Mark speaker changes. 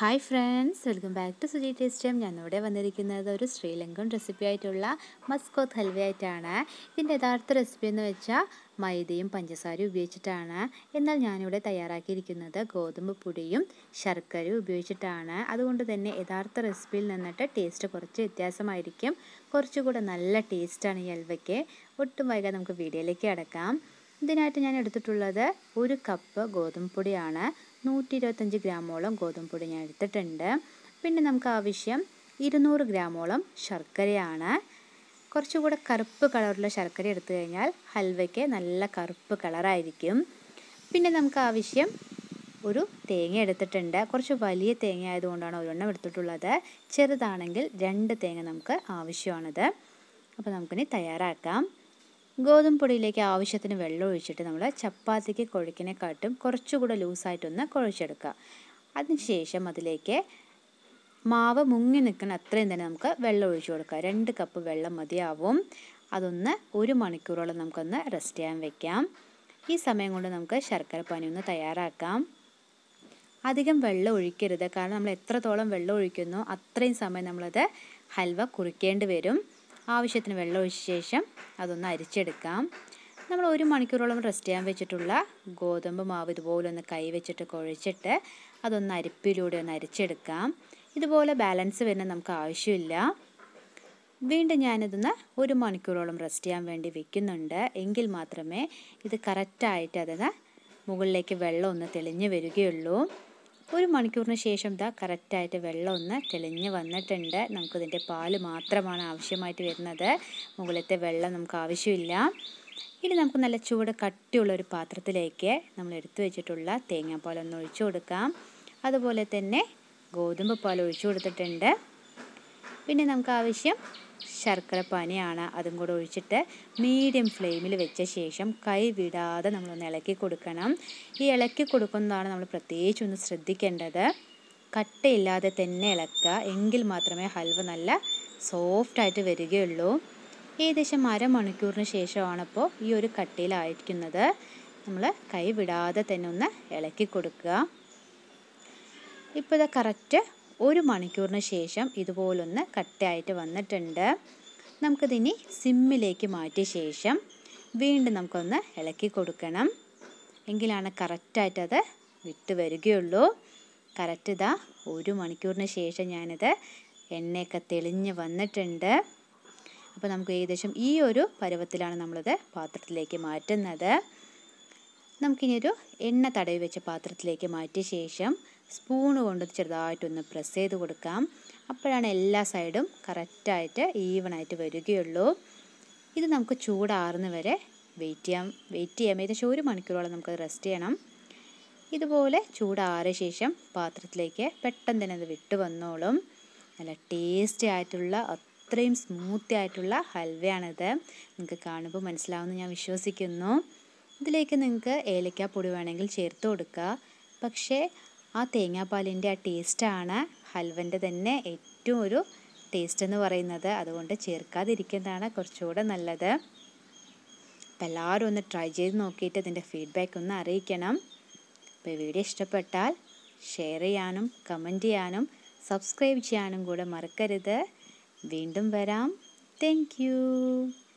Speaker 1: hi friends welcome back to Suji ടേസ്റ്റം ഞാനിവിടെ ഞാൻ ഇവിടെ വന്നിരിക്കുന്നത് ഒരു ശ്രീലങ്കൻ റെസിപ്പി ആയിട്ടുള്ള മസ്കോത്ത് ഹൽവയായിട്ടാണ് ഇതിൻ്റെ യഥാർത്ഥ റെസിപ്പി എന്ന് വെച്ചാൽ മൈദയും പഞ്ചസാരയും ഉപയോഗിച്ചിട്ടാണ് എന്നാൽ ഞാനിവിടെ തയ്യാറാക്കിയിരിക്കുന്നത് ഗോതമ്പ് പൊടിയും ശർക്കരയും ഉപയോഗിച്ചിട്ടാണ് അതുകൊണ്ട് തന്നെ യഥാർത്ഥ റെസിപ്പിയിൽ നിന്നിട്ട് ടേസ്റ്റ് കുറച്ച് വ്യത്യാസമായിരിക്കും കുറച്ചുകൂടെ നല്ല ടേസ്റ്റാണ് ഈ ഹൽവയ്ക്ക് ഒട്ടും വൈകാതെ നമുക്ക് വീഡിയോയിലേക്ക് അടക്കാം ഇതിനായിട്ട് ഞാൻ എടുത്തിട്ടുള്ളത് ഒരു കപ്പ് ഗോതമ്പ് പൊടിയാണ് നൂറ്റി ഇരുപത്തഞ്ച് ഗ്രാമോളം ഗോതമ്പൊടി ഞാൻ എടുത്തിട്ടുണ്ട് പിന്നെ നമുക്ക് ആവശ്യം ഇരുന്നൂറ് ഗ്രാമോളം ശർക്കരയാണ് കുറച്ചുകൂടെ കറുപ്പ് കളറുള്ള ശർക്കര എടുത്തു കഴിഞ്ഞാൽ ഹൽവയ്ക്ക് നല്ല കറുപ്പ് കളറായിരിക്കും പിന്നെ നമുക്ക് ആവശ്യം ഒരു തേങ്ങ എടുത്തിട്ടുണ്ട് കുറച്ച് വലിയ തേങ്ങ ആയതുകൊണ്ടാണ് ഒരെണ്ണം എടുത്തിട്ടുള്ളത് ചെറുതാണെങ്കിൽ രണ്ട് തേങ്ങ നമുക്ക് ആവശ്യമാണത് അപ്പോൾ നമുക്കിനി തയ്യാറാക്കാം ഗോതമ്പൊടിയിലേക്ക് ആവശ്യത്തിന് വെള്ളം ഒഴിച്ചിട്ട് നമ്മൾ ചപ്പാത്തിക്ക് കുഴക്കിനെക്കാട്ടും കുറച്ചുകൂടെ ലൂസായിട്ടൊന്ന് കുഴച്ചെടുക്കുക അതിനുശേഷം അതിലേക്ക് മാവ് മുങ്ങി നിൽക്കുന്ന അത്രയും തന്നെ നമുക്ക് വെള്ളം ഒഴിച്ചു കൊടുക്കാം രണ്ട് കപ്പ് വെള്ളം മതിയാവും അതൊന്ന് ഒരു മണിക്കൂറോളം നമുക്കൊന്ന് റെസ്റ്റ് ചെയ്യാൻ വെക്കാം ഈ സമയം കൊണ്ട് നമുക്ക് ശർക്കര പാനി ഒന്ന് തയ്യാറാക്കാം അധികം വെള്ളം ഒഴിക്കരുത് കാരണം നമ്മൾ എത്രത്തോളം വെള്ളം ഒഴിക്കുന്നു അത്രയും സമയം നമ്മളത് ഹൽവ കുറിക്കേണ്ടി വരും ആവശ്യത്തിന് വെള്ളം ഒഴിച്ച ശേഷം അതൊന്ന് അരിച്ചെടുക്കാം നമ്മൾ ഒരു മണിക്കൂറോളം റെസ്റ്റ് ചെയ്യാൻ വെച്ചിട്ടുള്ള ഗോതമ്പ് മാവ് ഇതുപോലെ ഒന്ന് കൈ വെച്ചിട്ട് കുഴച്ചിട്ട് അതൊന്ന് അരിപ്പിലൂടെ ഒന്ന് അരിച്ചെടുക്കാം ഇതുപോലെ ബാലൻസ് വരുന്ന നമുക്ക് ആവശ്യമില്ല വീണ്ടും ഞാനിതൊന്ന് ഒരു മണിക്കൂറോളം റെസ്റ്റ് ചെയ്യാൻ വേണ്ടി വെക്കുന്നുണ്ട് എങ്കിൽ മാത്രമേ ഇത് കറക്റ്റായിട്ട് അതിന് മുകളിലേക്ക് വെള്ളം ഒന്ന് തെളിഞ്ഞു വരികയുള്ളൂ ഒരു മണിക്കൂറിന് ശേഷം ഇതാ കറക്റ്റായിട്ട് വെള്ളം ഒന്ന് തെളിഞ്ഞ് വന്നിട്ടുണ്ട് നമുക്കിതിൻ്റെ പാല് മാത്രമാണ് ആവശ്യമായിട്ട് വരുന്നത് മുകളിലത്തെ വെള്ളം നമുക്ക് ആവശ്യമില്ല ഇനി നമുക്ക് നല്ല ചൂട് കട്ടിയുള്ള ഒരു പാത്രത്തിലേക്ക് നമ്മൾ എടുത്തു വെച്ചിട്ടുള്ള തേങ്ങാപ്പാലൊന്ന് ഒഴിച്ചു കൊടുക്കാം അതുപോലെ തന്നെ ഗോതമ്പ് പാൽ ഒഴിച്ചു കൊടുത്തിട്ടുണ്ട് പിന്നെ നമുക്ക് ആവശ്യം ശർക്കര പനിയാണ് അതും കൂടെ ഒഴിച്ചിട്ട് മീഡിയം ഫ്ലെയിമിൽ വെച്ച ശേഷം കൈ വിടാതെ നമ്മളൊന്ന് ഇളക്കി കൊടുക്കണം ഈ ഇളക്കി കൊടുക്കുന്നതാണ് നമ്മൾ പ്രത്യേകിച്ച് ഒന്ന് ശ്രദ്ധിക്കേണ്ടത് കട്ടയില്ലാതെ തന്നെ ഇളക്കുക എങ്കിൽ മാത്രമേ ഹൽവ നല്ല സോഫ്റ്റായിട്ട് വരികയുള്ളൂ ഏകദേശം അരമണിക്കൂറിന് ശേഷമാണിപ്പോൾ ഈ ഒരു കട്ടയിലായിരിക്കുന്നത് നമ്മൾ കൈ വിടാതെ തന്നെ ഒന്ന് ഇളക്കി കൊടുക്കുക ഇപ്പോൾ ഇത് കറക്റ്റ് ഒരു മണിക്കൂറിന് ശേഷം ഇതുപോലൊന്ന് കട്ടയായിട്ട് വന്നിട്ടുണ്ട് നമുക്കിതിനി സിമ്മിലേക്ക് മാറ്റിയ ശേഷം വീണ്ടും നമുക്കൊന്ന് ഇളക്കി കൊടുക്കണം എങ്കിലാണ് കറക്റ്റായിട്ടത് വിട്ട് വരികയുള്ളൂ കറക്റ്റ് ഇതാ ഒരു മണിക്കൂറിന് ശേഷം ഞാനിത് എണ്ണയൊക്കെ തെളിഞ്ഞ് വന്നിട്ടുണ്ട് അപ്പോൾ നമുക്ക് ഏകദേശം ഈ ഒരു പരുവത്തിലാണ് നമ്മളിത് പാത്രത്തിലേക്ക് മാറ്റുന്നത് നമുക്കിനി ഒരു എണ്ണ തടവി വെച്ച പാത്രത്തിലേക്ക് മാറ്റിയ ശേഷം സ്പൂൺ കൊണ്ട് ചെറുതായിട്ടൊന്ന് പ്രസ് ചെയ്ത് കൊടുക്കാം അപ്പോഴാണ് എല്ലാ സൈഡും കറക്റ്റായിട്ട് ആയിട്ട് വരികയുള്ളൂ ഇത് നമുക്ക് ചൂടാറുന്ന വരെ വെയിറ്റ് ചെയ്യാം വെയിറ്റ് ചെയ്യാം ഏകദേശം ഒരു മണിക്കൂറോളം നമുക്ക് റെസ്റ്റ് ചെയ്യണം ഇതുപോലെ ചൂടാറിയ ശേഷം പാത്രത്തിലേക്ക് പെട്ടെന്ന് തന്നെ അത് വിട്ടു വന്നോളും നല്ല ടേസ്റ്റി ആയിട്ടുള്ള അത്രയും സ്മൂത്തി ആയിട്ടുള്ള ഹൽവയാണിത് നിങ്ങൾക്ക് കാണുമ്പോൾ മനസ്സിലാവുമെന്ന് ഞാൻ വിശ്വസിക്കുന്നു ഇതിലേക്ക് നിങ്ങൾക്ക് ഏലക്കാപ്പൊടി വേണമെങ്കിൽ ചേർത്ത് കൊടുക്കുക പക്ഷേ ആ തേങ്ങാപ്പാലിൻ്റെ ആ ടേസ്റ്റാണ് ഹൽവൻ്റെ തന്നെ ഏറ്റവും ഒരു ടേസ്റ്റ് എന്ന് പറയുന്നത് അതുകൊണ്ട് ചേർക്കാതിരിക്കുന്നതാണ് കുറച്ചുകൂടെ നല്ലത് അപ്പം എല്ലാവരും ഒന്ന് ട്രൈ ചെയ്ത് നോക്കിയിട്ട് ഇതിൻ്റെ ഫീഡ്ബാക്ക് ഒന്ന് അറിയിക്കണം അപ്പോൾ വീഡിയോ ഇഷ്ടപ്പെട്ടാൽ ഷെയർ ചെയ്യാനും കമൻറ്റ് ചെയ്യാനും സബ്സ്ക്രൈബ് ചെയ്യാനും കൂടെ മറക്കരുത് വീണ്ടും വരാം താങ്ക്